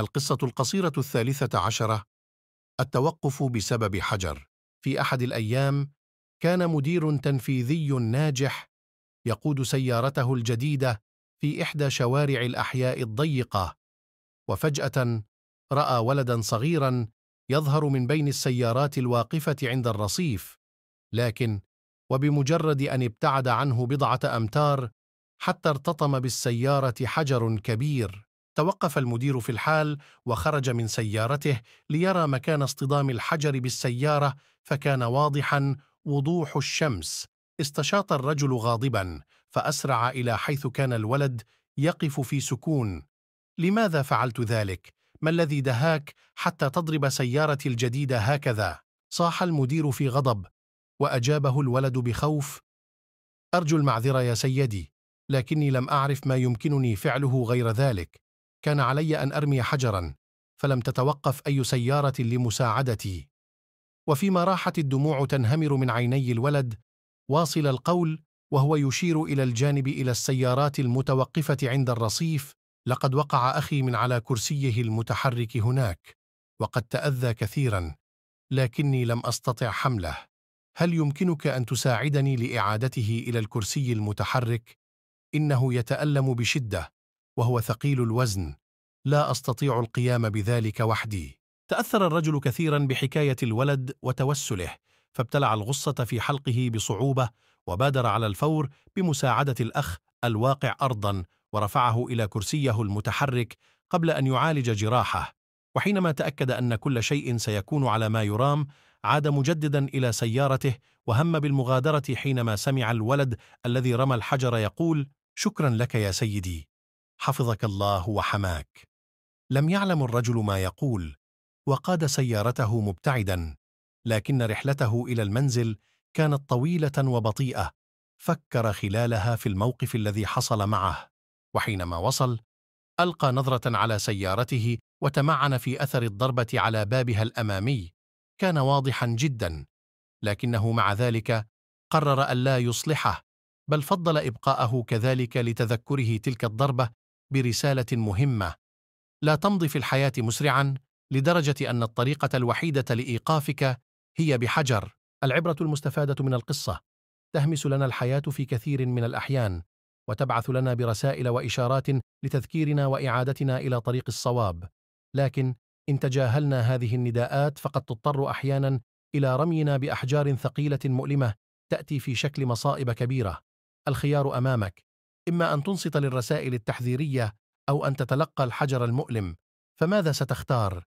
القصة القصيرة الثالثة عشرة التوقف بسبب حجر في أحد الأيام كان مدير تنفيذي ناجح يقود سيارته الجديدة في إحدى شوارع الأحياء الضيقة وفجأة رأى ولدا صغيرا يظهر من بين السيارات الواقفة عند الرصيف لكن وبمجرد أن ابتعد عنه بضعة أمتار حتى ارتطم بالسيارة حجر كبير توقف المدير في الحال وخرج من سيارته ليرى مكان اصطدام الحجر بالسيارة فكان واضحا وضوح الشمس استشاط الرجل غاضبا فأسرع إلى حيث كان الولد يقف في سكون لماذا فعلت ذلك؟ ما الذي دهاك حتى تضرب سيارتي الجديدة هكذا؟ صاح المدير في غضب وأجابه الولد بخوف أرجو المعذرة يا سيدي لكني لم أعرف ما يمكنني فعله غير ذلك كان علي أن أرمي حجرا فلم تتوقف أي سيارة لمساعدتي وفيما راحت الدموع تنهمر من عيني الولد واصل القول وهو يشير إلى الجانب إلى السيارات المتوقفة عند الرصيف لقد وقع أخي من على كرسيه المتحرك هناك وقد تأذى كثيرا لكني لم أستطع حمله هل يمكنك أن تساعدني لإعادته إلى الكرسي المتحرك؟ إنه يتألم بشدة وهو ثقيل الوزن لا أستطيع القيام بذلك وحدي تأثر الرجل كثيرا بحكاية الولد وتوسله فابتلع الغصة في حلقه بصعوبة وبادر على الفور بمساعدة الأخ الواقع أرضا ورفعه إلى كرسيه المتحرك قبل أن يعالج جراحه وحينما تأكد أن كل شيء سيكون على ما يرام عاد مجددا إلى سيارته وهم بالمغادرة حينما سمع الولد الذي رمى الحجر يقول شكرا لك يا سيدي حفظك الله وحماك لم يعلم الرجل ما يقول وقاد سيارته مبتعدا لكن رحلته إلى المنزل كانت طويلة وبطيئة فكر خلالها في الموقف الذي حصل معه وحينما وصل ألقى نظرة على سيارته وتمعن في أثر الضربة على بابها الأمامي كان واضحا جدا لكنه مع ذلك قرر ألا يصلحه بل فضل إبقاءه كذلك لتذكره تلك الضربة برسالة مهمة لا تمضي في الحياة مسرعا لدرجة أن الطريقة الوحيدة لإيقافك هي بحجر العبرة المستفادة من القصة تهمس لنا الحياة في كثير من الأحيان وتبعث لنا برسائل وإشارات لتذكيرنا وإعادتنا إلى طريق الصواب لكن إن تجاهلنا هذه النداءات فقد تضطر أحيانا إلى رمينا بأحجار ثقيلة مؤلمة تأتي في شكل مصائب كبيرة الخيار أمامك إما أن تنصت للرسائل التحذيرية أو أن تتلقى الحجر المؤلم فماذا ستختار؟